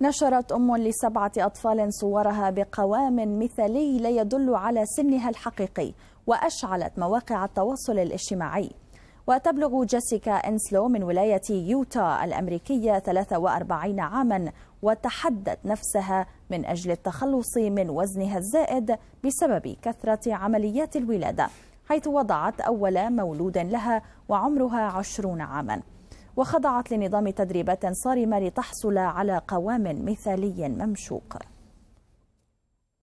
نشرت أم لسبعة أطفال صورها بقوام مثالي لا يدل على سنها الحقيقي وأشعلت مواقع التواصل الاجتماعي وتبلغ جيسيكا إنسلو من ولاية يوتا الأمريكية 43 عاما وتحدت نفسها من أجل التخلص من وزنها الزائد بسبب كثرة عمليات الولادة حيث وضعت أول مولود لها وعمرها 20 عاماً وخضعت لنظام تدريبات صارمة لتحصل على قوام مثالي ممشوق